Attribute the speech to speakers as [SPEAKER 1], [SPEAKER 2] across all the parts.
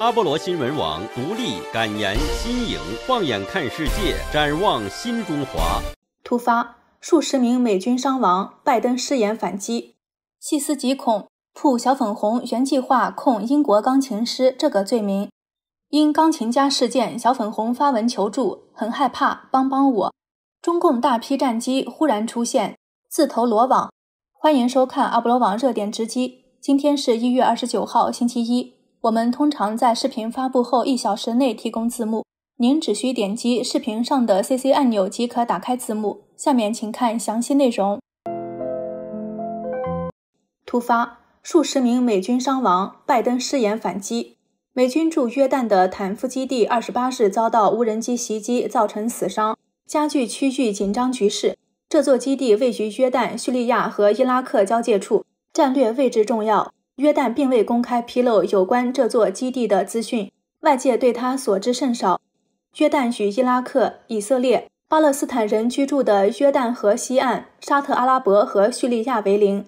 [SPEAKER 1] 阿波罗新闻网独立、敢言、新颖，放眼看世界，展望新中华。突发，数十名美军伤亡，拜登失言反击。细思极恐，曝小粉红原计划控英国钢琴师这个罪名。因钢琴家事件，小粉红发文求助，很害怕，帮帮我。中共大批战机忽然出现，自投罗网。欢迎收看阿波罗网热点直击。今天是一月二十九号，星期一。我们通常在视频发布后一小时内提供字幕，您只需点击视频上的 CC 按钮即可打开字幕。下面请看详细内容。突发：数十名美军伤亡，拜登誓言反击。美军驻约旦的坦夫基地二十八日遭到无人机袭击，造成死伤，加剧区域紧张局势。这座基地位于约旦、叙利亚和伊拉克交界处，战略位置重要。约旦并未公开披露有关这座基地的资讯，外界对他所知甚少。约旦与伊拉克、以色列、巴勒斯坦人居住的约旦河西岸、沙特阿拉伯和叙利亚为邻。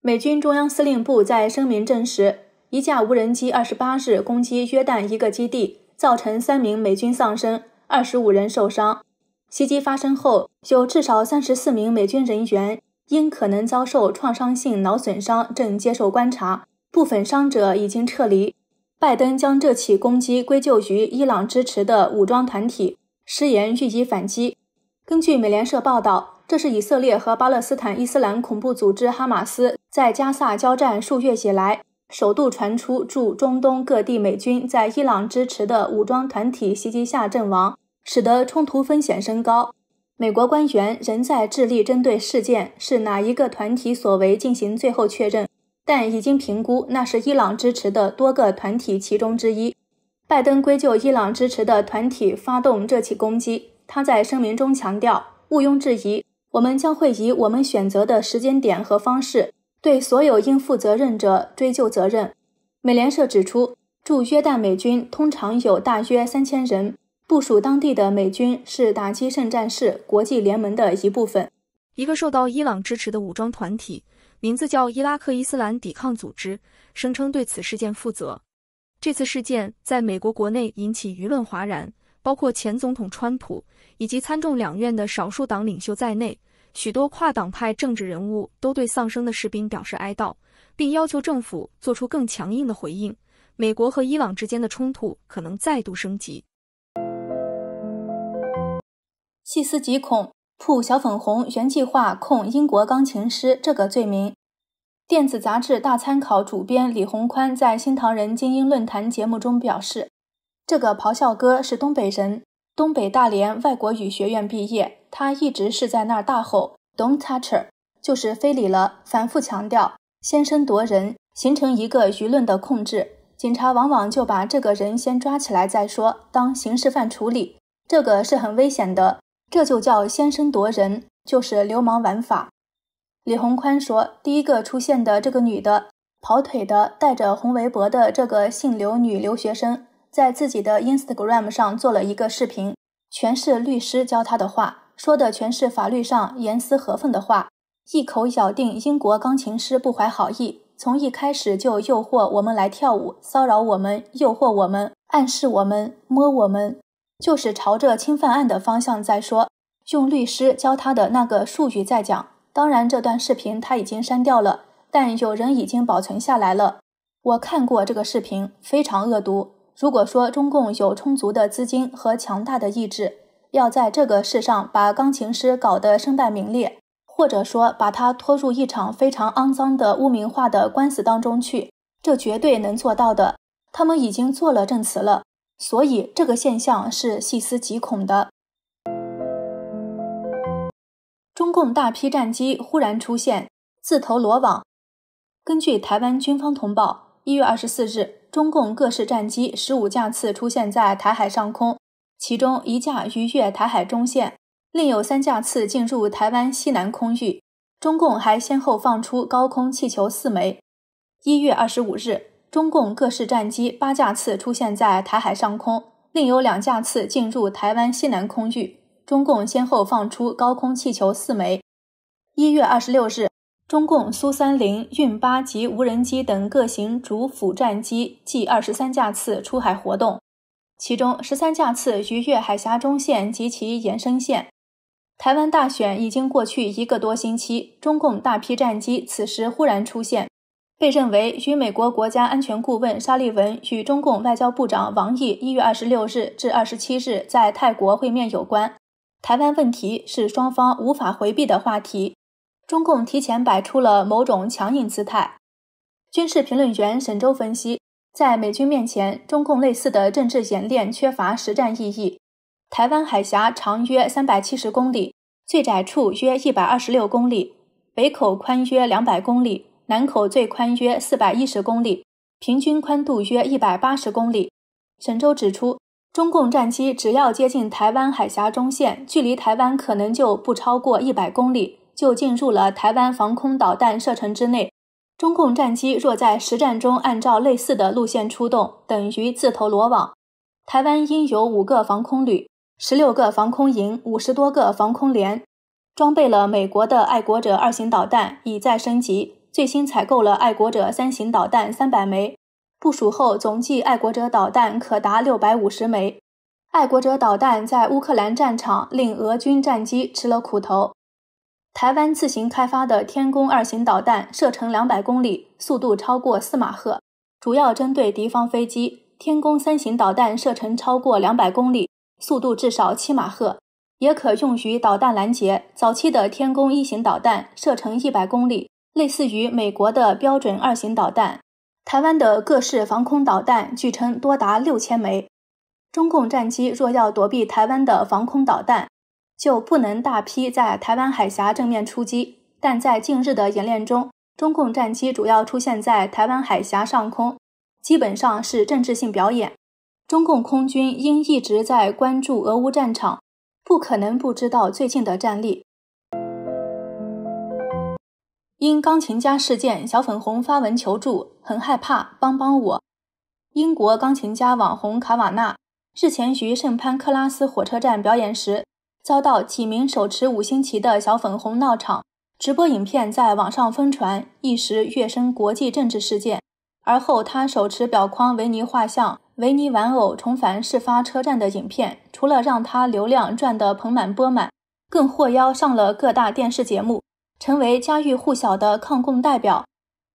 [SPEAKER 1] 美军中央司令部在声明证实，一架无人机二十八日攻击约旦一个基地，造成三名美军丧生，二十五人受伤。袭击发生后，有至少三十四名美军人员因可能遭受创伤性脑损伤，正接受观察。部分伤者已经撤离。拜登将这起攻击归咎于伊朗支持的武装团体，誓言予以反击。根据美联社报道，这是以色列和巴勒斯坦伊斯兰恐怖组织哈马斯在加萨交战数月以来，首度传出驻中东各地美军在伊朗支持的武装团体袭击下阵亡，使得冲突风险升高。美国官员仍在致力针对事件是哪一个团体所为进行最后确认。但已经评估，那是伊朗支持的多个团体其中之一。拜登归咎伊朗支持的团体发动这起攻击。他在声明中强调，毋庸置疑，我们将会以我们选择的时间点和方式对所有应负责任者追究责任。美联社指出，驻约旦美军通常有大约三千人部署当地的美军是打击圣战士国际联盟的一部分，一个受到伊朗支持的武装团体。名字叫伊拉克伊斯兰抵抗组织，声称对此事件负责。这次事件在美国国内引起舆论哗然，包括前总统川普以及参众两院的少数党领袖在内，许多跨党派政治人物都对丧生的士兵表示哀悼，并要求政府做出更强硬的回应。美国和伊朗之间的冲突可能再度升级，细思极恐。曝小粉红原计划控英国钢琴师这个罪名，电子杂志大参考主编李宏宽在新唐人精英论坛节目中表示，这个咆哮哥是东北人，东北大连外国语学院毕业，他一直是在那儿大吼 “Don't touch her”，就是非礼了，反复强调先声夺人，形成一个舆论的控制，警察往往就把这个人先抓起来再说，当刑事犯处理，这个是很危险的。这就叫先声夺人，就是流氓玩法。李洪宽说，第一个出现的这个女的，跑腿的，带着红围脖的这个姓刘女留学生，在自己的 Instagram 上做了一个视频，全是律师教她的话，说的全是法律上严丝合缝的话，一口咬定英国钢琴师不怀好意，从一开始就诱惑我们来跳舞，骚扰我们，诱惑我们，暗示我们，摸我们。就是朝着侵犯案的方向在说，用律师教他的那个术语在讲。当然，这段视频他已经删掉了，但有人已经保存下来了。我看过这个视频，非常恶毒。如果说中共有充足的资金和强大的意志，要在这个事上把钢琴师搞得声败名裂，或者说把他拖入一场非常肮脏的污名化的官司当中去，这绝对能做到的。他们已经做了证词了。所以，这个现象是细思极恐的。中共大批战机忽然出现，自投罗网。根据台湾军方通报，一月二十四日，中共各式战机十五架次出现在台海上空，其中一架逾越台海中线，另有三架次进入台湾西南空域。中共还先后放出高空气球四枚。一月二十五日。中共各式战机八架次出现在台海上空，另有两架次进入台湾西南空域。中共先后放出高空气球四枚。一月二十六日，中共苏三零、运八及无人机等各型主辅战机计二十三架次出海活动，其中十三架次逾越海峡中线及其延伸线。台湾大选已经过去一个多星期，中共大批战机此时忽然出现。被认为与美国国家安全顾问沙利文与中共外交部长王毅一月二十六日至二十七日在泰国会面有关。台湾问题是双方无法回避的话题，中共提前摆出了某种强硬姿态。军事评论员沈周分析，在美军面前，中共类似的政治演练缺乏实战意义。台湾海峡长约三百七十公里，最窄处约一百二十六公里，北口宽约两百公里。南口最宽约四百一十公里，平均宽度约一百八十公里。沈舟指出，中共战机只要接近台湾海峡中线，距离台湾可能就不超过一百公里，就进入了台湾防空导弹射程之内。中共战机若在实战中按照类似的路线出动，等于自投罗网。台湾应有五个防空旅、十六个防空营、五十多个防空连，装备了美国的爱国者二型导弹，已在升级。最新采购了爱国者三型导弹三百枚，部署后总计爱国者导弹可达六百五十枚。爱国者导弹在乌克兰战场令俄军战机吃了苦头。台湾自行开发的天宫二型导弹射程两百公里，速度超过四马赫，主要针对敌方飞机。天宫三型导弹射程超过两百公里，速度至少七马赫，也可用于导弹拦截。早期的天宫一型导弹射程一百公里。类似于美国的标准二型导弹，台湾的各式防空导弹据称多达六千枚。中共战机若要躲避台湾的防空导弹，就不能大批在台湾海峡正面出击。但在近日的演练中，中共战机主要出现在台湾海峡上空，基本上是政治性表演。中共空军因一直在关注俄乌战场，不可能不知道最近的战力。因钢琴家事件，小粉红发文求助，很害怕，帮帮我。英国钢琴家网红卡瓦纳日前于圣潘克拉斯火车站表演时，遭到几名手持五星旗的小粉红闹场，直播影片在网上疯传，一时跃升国际政治事件。而后，他手持表框维尼画像、维尼玩偶重返事发车站的影片，除了让他流量赚得盆满钵满，更获邀上了各大电视节目。成为家喻户晓的抗共代表。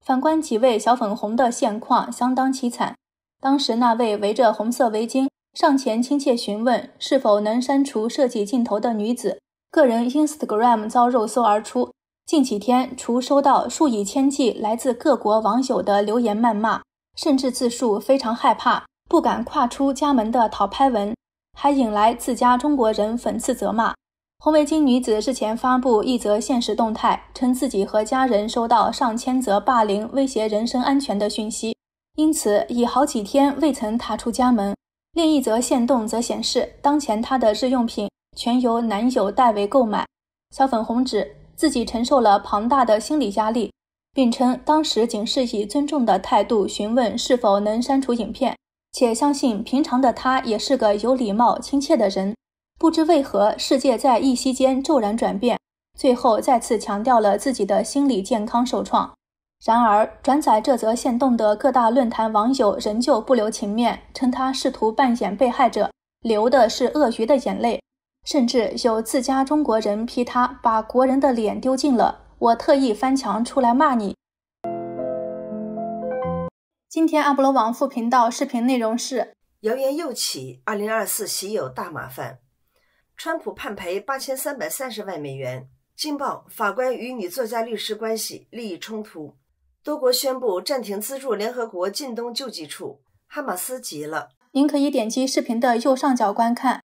[SPEAKER 1] 反观几位小粉红的现况相当凄惨。当时那位围着红色围巾上前亲切询问是否能删除设计镜头的女子，个人 Instagram 遭肉搜而出。近几天，除收到数以千计来自各国网友的留言谩骂，甚至自述非常害怕不敢跨出家门的讨拍文，还引来自家中国人讽刺责骂。红围巾女子日前发布一则现实动态，称自己和家人收到上千则霸凌、威胁人身安全的讯息，因此已好几天未曾踏出家门。另一则现动则显示，当前她的日用品全由男友代为购买。小粉红指自己承受了庞大的心理压力，并称当时仅是以尊重的态度询问是否能删除影片，且相信平常的她也是个有礼貌、亲切的人。不知为何，世界在一夕间骤然转变，最后再次强调了自己的心理健康受创。然而，转载这则线动的各大论坛网友仍旧不留情面，称他试图扮演被害者，流的是鳄鱼的眼泪。甚至有自家中国人批他，把国人的脸丢尽了。我特意翻墙出来骂你。今天阿波罗网副频道视频内容是：谣言又起，二零二四喜有大麻烦。川普判赔八千三百三十万美元。惊报：法官与女作家律师关系利益冲突。多国宣布暂停资助联合国近东救济处。哈马斯急了。您可以点击视频的右上角观看。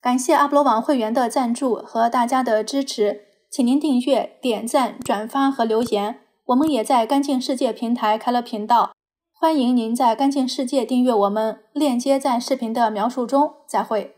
[SPEAKER 1] 感谢阿波罗网会员的赞助和大家的支持，请您订阅、点赞、转发和留言。我们也在干净世界平台开了频道，欢迎您在干净世界订阅我们。链接在视频的描述中。再会。